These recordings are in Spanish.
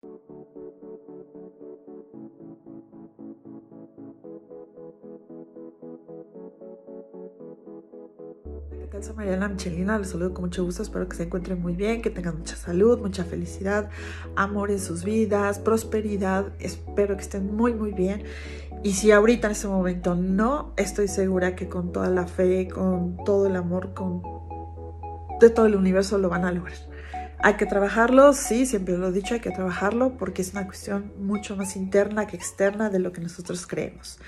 ¿Qué tal? Soy Mariana Michelina, les saludo con mucho gusto, espero que se encuentren muy bien, que tengan mucha salud, mucha felicidad, amor en sus vidas, prosperidad, espero que estén muy muy bien. Y si ahorita en este momento no, estoy segura que con toda la fe, con todo el amor, con de todo el universo lo van a lograr. Hay que trabajarlo, sí, siempre lo he dicho, hay que trabajarlo porque es una cuestión mucho más interna que externa de lo que nosotros creemos.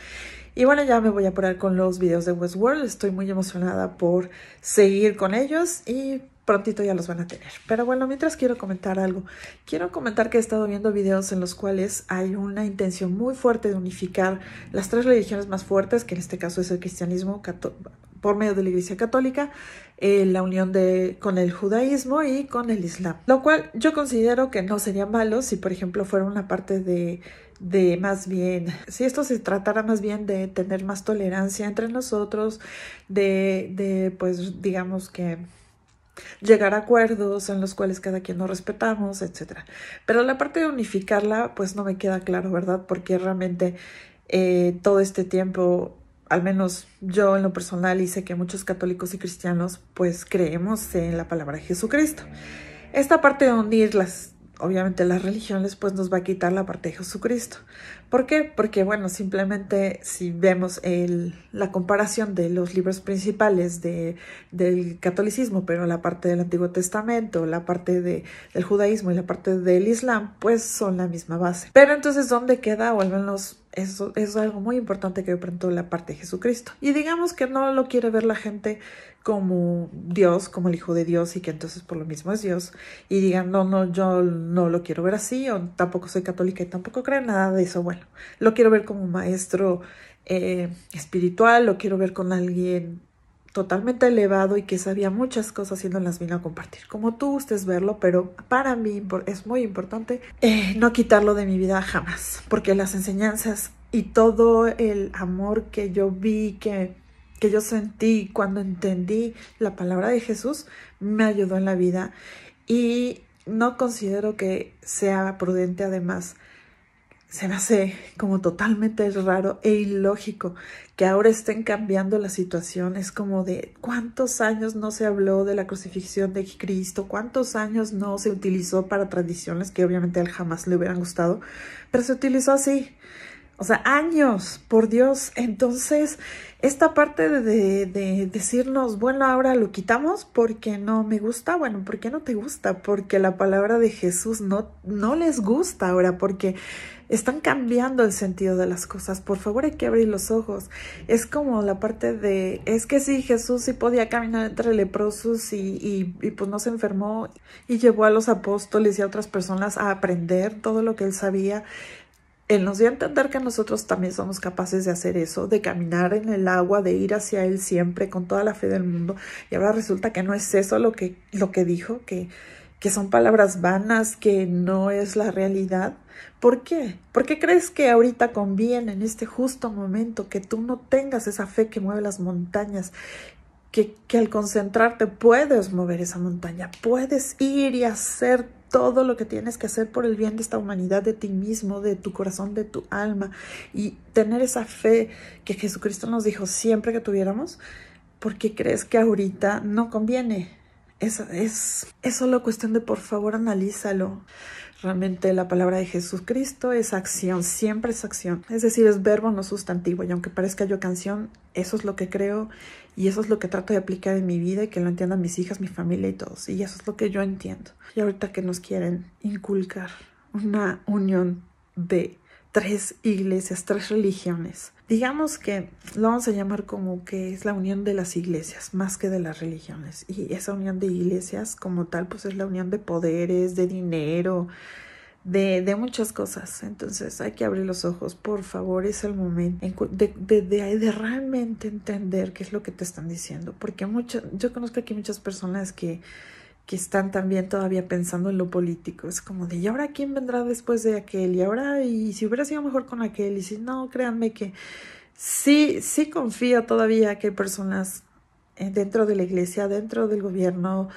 Y bueno, ya me voy a parar con los videos de Westworld. Estoy muy emocionada por seguir con ellos y prontito ya los van a tener. Pero bueno, mientras quiero comentar algo. Quiero comentar que he estado viendo videos en los cuales hay una intención muy fuerte de unificar las tres religiones más fuertes, que en este caso es el cristianismo, católico, por medio de la Iglesia Católica, eh, la unión de, con el judaísmo y con el Islam. Lo cual yo considero que no sería malo si, por ejemplo, fuera una parte de, de más bien, si esto se tratara más bien de tener más tolerancia entre nosotros, de, de pues digamos que llegar a acuerdos en los cuales cada quien nos respetamos, etc. Pero la parte de unificarla, pues no me queda claro, ¿verdad? Porque realmente eh, todo este tiempo al menos yo en lo personal hice que muchos católicos y cristianos pues creemos en la palabra de Jesucristo. Esta parte de unir las, obviamente las religiones pues nos va a quitar la parte de Jesucristo. ¿Por qué? Porque, bueno, simplemente si vemos el, la comparación de los libros principales de, del catolicismo, pero la parte del Antiguo Testamento, la parte del judaísmo y la parte del Islam, pues son la misma base. Pero entonces, ¿dónde queda? O al eso, es algo muy importante que preguntó la parte de Jesucristo. Y digamos que no lo quiere ver la gente como Dios, como el Hijo de Dios, y que entonces por lo mismo es Dios. Y digan, no, no, yo no lo quiero ver así, o tampoco soy católica y tampoco creo nada de eso. Bueno, lo quiero ver como maestro eh, espiritual, lo quiero ver con alguien totalmente elevado y que sabía muchas cosas y no las vino a compartir. Como tú gustes verlo, pero para mí es muy importante eh, no quitarlo de mi vida jamás, porque las enseñanzas y todo el amor que yo vi, que, que yo sentí cuando entendí la palabra de Jesús, me ayudó en la vida y no considero que sea prudente además se me hace como totalmente raro e ilógico que ahora estén cambiando la situación. Es como de cuántos años no se habló de la crucifixión de Cristo, cuántos años no se utilizó para tradiciones que obviamente a él jamás le hubieran gustado, pero se utilizó así. O sea, años, por Dios. Entonces, esta parte de, decirnos, bueno, ahora lo quitamos porque no me gusta, bueno, porque no te gusta, porque la palabra de Jesús no, no les gusta ahora, porque están cambiando el sentido de las cosas. Por favor, hay que abrir los ojos. Es como la parte de, es que sí, Jesús sí podía caminar entre leprosos y, y pues no se enfermó y llevó a los apóstoles y a otras personas a aprender todo lo que él sabía él nos dio a entender que nosotros también somos capaces de hacer eso, de caminar en el agua, de ir hacia Él siempre con toda la fe del mundo. Y ahora resulta que no es eso lo que, lo que dijo, que, que son palabras vanas, que no es la realidad. ¿Por qué? ¿Por qué crees que ahorita conviene, en este justo momento, que tú no tengas esa fe que mueve las montañas, que, al concentrarte puedes mover esa montaña, puedes ir y hacer todo lo que tienes que hacer por el bien de esta humanidad, de ti mismo, de tu corazón, de tu alma, y tener esa fe que Jesucristo nos dijo siempre que tuviéramos, porque crees que ahorita no conviene. Es, es, es solo cuestión de por favor analízalo. Realmente la palabra de Jesucristo es acción, siempre es acción. Es decir, es verbo, no sustantivo. Y aunque parezca yo canción, eso es lo que creo y eso es lo que trato de aplicar en mi vida y que lo entiendan mis hijas, mi familia y todos. Y eso es lo que yo entiendo. Y ahorita que nos quieren inculcar una unión de tres iglesias, tres religiones. Digamos que lo vamos a llamar como que es la unión de las iglesias más que de las religiones. Y esa unión de iglesias como tal pues es la unión de poderes, de dinero, de, de muchas cosas. Entonces hay que abrir los ojos, por favor, es el momento de, de, realmente entender qué es lo que te están diciendo. Porque yo conozco aquí muchas personas que que están también todavía pensando en lo político. Es como de, ¿y ahora quién vendrá después de aquel? Y ahora, y si hubiera sido mejor con aquel, y si no, créanme que sí, sí confío todavía que hay personas eh, dentro de la iglesia, dentro del gobierno,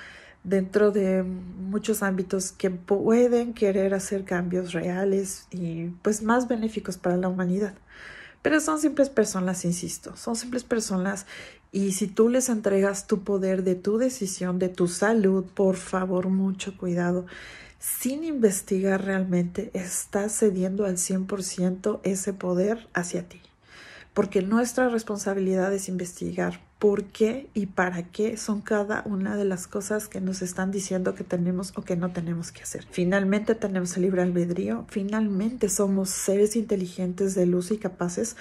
dentro de muchos ámbitos que pueden querer hacer cambios reales y pues más benéficos para la humanidad. Pero son simples personas, insisto, son simples personas y si tú les entregas tu poder de tu decisión, de tu salud, por favor, mucho cuidado. Sin investigar realmente, estás cediendo al 100% ese poder hacia ti. Porque nuestra responsabilidad es investigar por qué y para qué son cada una de las cosas que nos están diciendo que tenemos o que no tenemos que hacer. Finalmente tenemos el libre albedrío, finalmente somos seres inteligentes de luz y capaces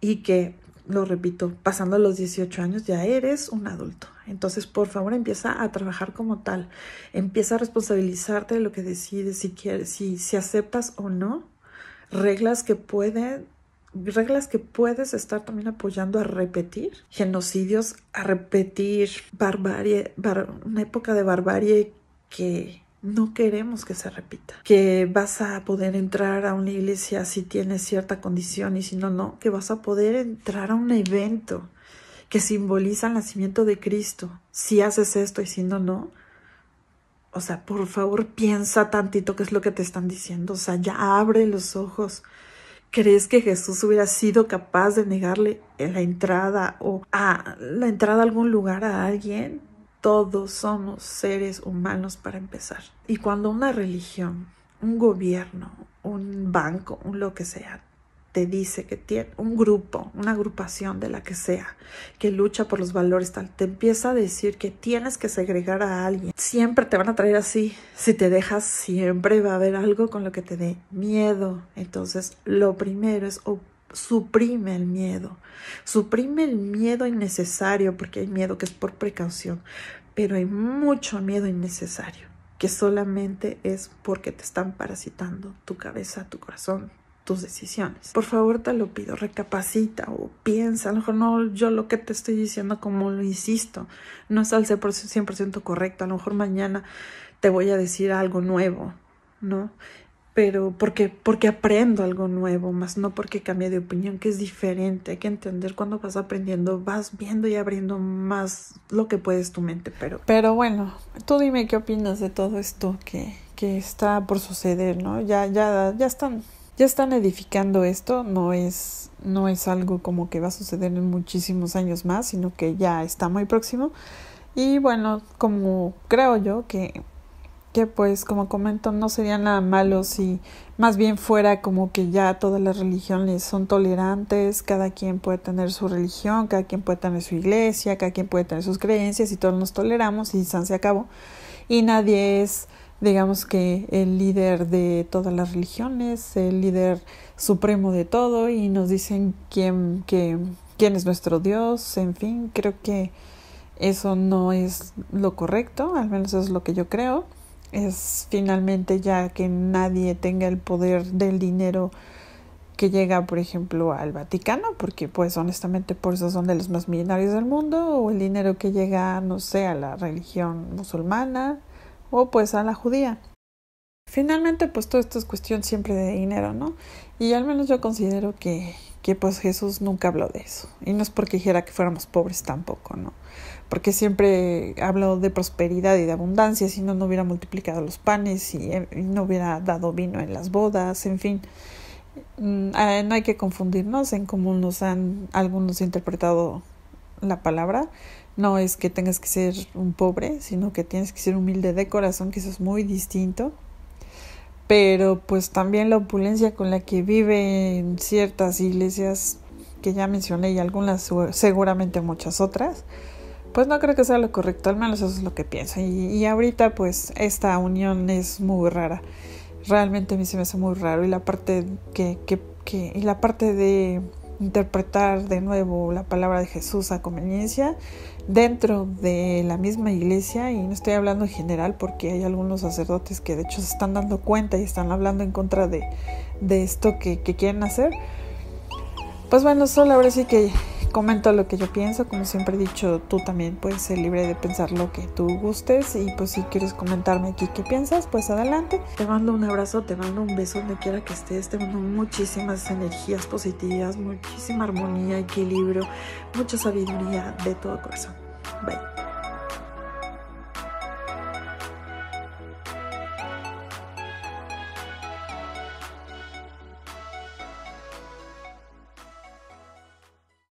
y que, lo repito, pasando los 18 años ya eres un adulto. Entonces, por favor, empieza a trabajar como tal. Empieza a responsabilizarte de lo que decides, si quieres, si aceptas o no reglas que pueden reglas que puedes estar también apoyando a repetir genocidios, a repetir barbarie, una época de barbarie que no queremos que se repita, que vas a poder entrar a una iglesia si tienes cierta condición y si no, no, que vas a poder entrar a un evento que simboliza el nacimiento de Cristo, si haces esto y si no, no. O sea, por favor piensa tantito qué es lo que te están diciendo, o sea, ya abre los ojos. ¿Crees que Jesús hubiera sido capaz de negarle la entrada o a la entrada a algún lugar a alguien? Todos somos seres humanos para empezar. Y cuando una religión, un gobierno, un banco, un lo que sea, te dice que tiene un grupo, una agrupación de la que sea, que lucha por los valores, tal, te empieza a decir que tienes que segregar a alguien. Siempre te van a traer así. Si te dejas, siempre va a haber algo con lo que te dé miedo. Entonces, lo primero es suprime el miedo. Suprime el miedo innecesario, porque hay miedo que es por precaución, pero hay mucho miedo innecesario que solamente es porque te están parasitando tu cabeza, tu corazón, tus decisiones. Por favor, te lo pido, recapacita o piensa. A lo mejor no, yo lo que te estoy diciendo, como lo insisto, no es al 100% correcto. A lo mejor mañana te voy a decir algo nuevo, ¿no? Pero porque, porque aprendo algo nuevo, más no porque cambie de opinión, que es diferente. Hay que entender cuando vas aprendiendo, vas viendo y abriendo más lo que puedes tu mente. Pero, pero bueno, tú dime qué opinas de todo esto que, que está por suceder, ¿no? Ya, ya, ya están ya están edificando esto, no es, no es algo como que va a suceder en muchísimos años más, sino que ya está muy próximo. Y bueno, como creo yo que, que pues como comento, no sería nada malo si más bien fuera como que ya todas las religiones son tolerantes, cada quien puede tener su religión, cada quien puede tener su iglesia, cada quien puede tener sus creencias y todos nos toleramos y se acabó. Y nadie es digamos que el líder de todas las religiones, el líder supremo de todo y nos dicen quién, quién es nuestro Dios, en fin, creo que eso no es lo correcto, al menos es lo que yo creo. Es finalmente ya que nadie tenga el poder del dinero que llega, por ejemplo, al Vaticano, porque pues honestamente por eso son de los más millonarios del mundo, o el dinero que llega, no sé, a la religión musulmana, o pues a la judía. Finalmente, pues todo esto es cuestión siempre de dinero, ¿no? Y al menos yo considero que, que pues Jesús nunca habló de eso. Y no es porque dijera que fuéramos pobres tampoco, ¿no? Porque siempre habló de prosperidad y de abundancia, si no, no hubiera multiplicado los panes y, eh, no hubiera dado vino en las bodas, en fin. Mm, eh, no hay que confundirnos en cómo nos han algunos interpretado la palabra, no es que tengas que ser un pobre, sino que tienes que ser humilde de corazón, que eso es muy distinto. Pero pues también la opulencia con la que viven ciertas iglesias que ya mencioné y algunas seguramente muchas otras, pues no creo que sea lo correcto, al menos eso es lo que pienso. Y, y ahorita pues esta unión es muy rara. Realmente a mí se me hace muy raro y la parte que y la parte de interpretar de nuevo la palabra de Jesús a conveniencia dentro de la misma iglesia, y no estoy hablando en general porque hay algunos sacerdotes que de hecho se están dando cuenta y están hablando en contra de, esto que, que quieren hacer, pues bueno, solo ahora sí que comento lo que yo pienso, como siempre he dicho, tú también puedes ser libre de pensar lo que tú gustes y pues si quieres comentarme aquí qué piensas, pues adelante. Te mando un abrazo, te mando un beso donde quiera que estés, te mando muchísimas energías positivas, muchísima armonía, equilibrio, mucha sabiduría de todo corazón. Bye.